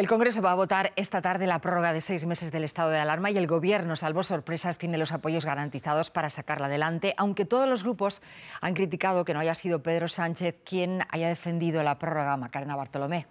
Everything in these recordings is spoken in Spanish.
El Congreso va a votar esta tarde la prórroga de seis meses del estado de alarma y el Gobierno, salvo sorpresas, tiene los apoyos garantizados para sacarla adelante, aunque todos los grupos han criticado que no haya sido Pedro Sánchez quien haya defendido la prórroga Macarena Bartolomé.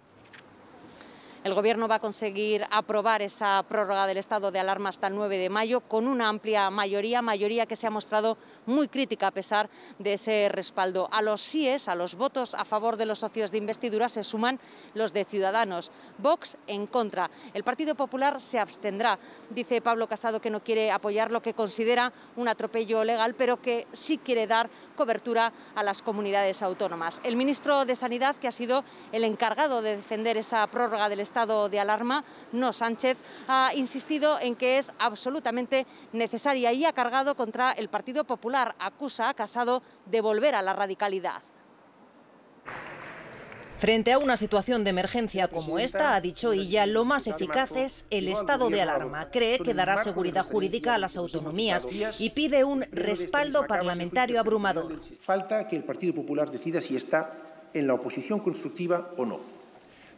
El Gobierno va a conseguir aprobar esa prórroga del estado de alarma hasta el 9 de mayo con una amplia mayoría, mayoría que se ha mostrado muy crítica a pesar de ese respaldo. A los síes, a los votos a favor de los socios de investidura se suman los de Ciudadanos. Vox en contra. El Partido Popular se abstendrá. Dice Pablo Casado que no quiere apoyar lo que considera un atropello legal, pero que sí quiere dar cobertura a las comunidades autónomas. El ministro de Sanidad, que ha sido el encargado de defender esa prórroga del estado de alarma, no Sánchez, ha insistido en que es absolutamente necesaria y ha cargado contra el Partido Popular. Acusa a Casado de volver a la radicalidad. Frente a una situación de emergencia como esta, ha dicho ella, lo más eficaz es el estado de alarma. Cree que dará seguridad jurídica a las autonomías y pide un respaldo parlamentario abrumador. Falta que el Partido Popular decida si está en la oposición constructiva o no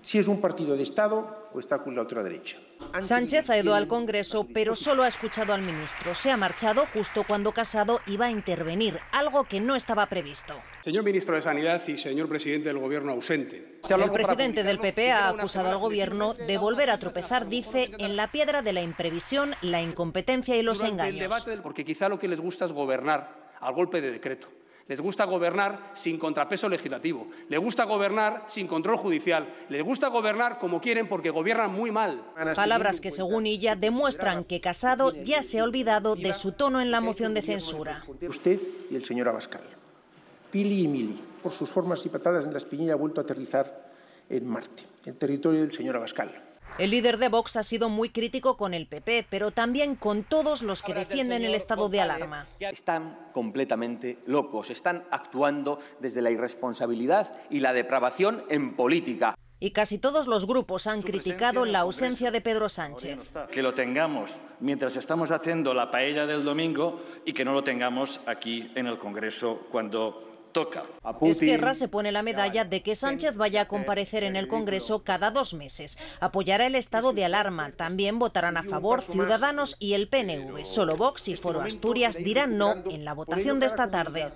si es un partido de Estado o está con la otra derecha. Sánchez ha ido al Congreso, pero solo ha escuchado al ministro. Se ha marchado justo cuando Casado iba a intervenir, algo que no estaba previsto. Señor ministro de Sanidad y señor presidente del Gobierno ausente. El presidente del PP ha acusado al Gobierno de volver a tropezar, dice, en la piedra de la imprevisión, la incompetencia y los engaños. Porque quizá lo que les gusta es gobernar al golpe de decreto. Les gusta gobernar sin contrapeso legislativo. Les gusta gobernar sin control judicial. Les gusta gobernar como quieren porque gobiernan muy mal. Palabras que, según ella, demuestran que Casado ya se ha olvidado de su tono en la moción de censura. Usted y el señor Abascal, Pili y Mili, por sus formas y patadas en la espinilla, ha vuelto a aterrizar en Marte, en territorio del señor Abascal. El líder de Vox ha sido muy crítico con el PP, pero también con todos los que defienden el estado de alarma. Están completamente locos, están actuando desde la irresponsabilidad y la depravación en política. Y casi todos los grupos han criticado la ausencia de Pedro Sánchez. Que lo tengamos mientras estamos haciendo la paella del domingo y que no lo tengamos aquí en el Congreso cuando toca. Esquerra se pone la medalla de que Sánchez vaya a comparecer en el Congreso cada dos meses. Apoyará el estado de alarma. También votarán a favor Ciudadanos y el PNV. Solo Vox y Foro Asturias dirán no en la votación de esta tarde.